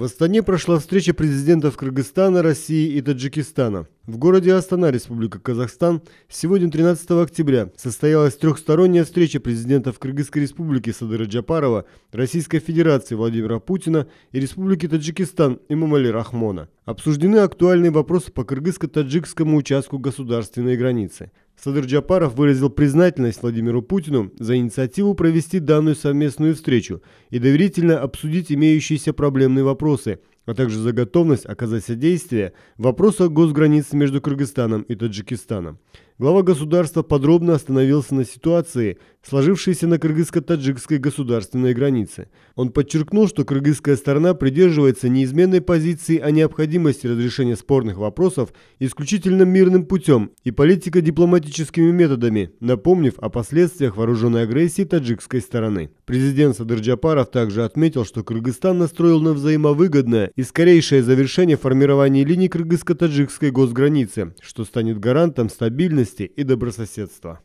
В Астане прошла встреча президентов Кыргызстана, России и Таджикистана. В городе Астана, Республика Казахстан, сегодня 13 октября состоялась трехсторонняя встреча президентов Кыргызской Республики Садыра Джапарова, Российской Федерации Владимира Путина и Республики Таджикистан Имамали Рахмона. Обсуждены актуальные вопросы по кыргызско-таджикскому участку государственной границы. Садыр Джапаров выразил признательность Владимиру Путину за инициативу провести данную совместную встречу и доверительно обсудить имеющиеся проблемные вопросы, а также за готовность оказать содействие в вопросах госграницы между Кыргызстаном и Таджикистаном. Глава государства подробно остановился на ситуации, сложившейся на кыргызско-таджикской государственной границе. Он подчеркнул, что кыргызская сторона придерживается неизменной позиции о необходимости разрешения спорных вопросов исключительно мирным путем и политико-дипломатическими методами, напомнив о последствиях вооруженной агрессии таджикской стороны. Президент Садыр также отметил, что Кыргызстан настроил на взаимовыгодное и скорейшее завершение формирования линии кыргызско-таджикской госграницы, что станет гарантом стабильности милости и добрососедства.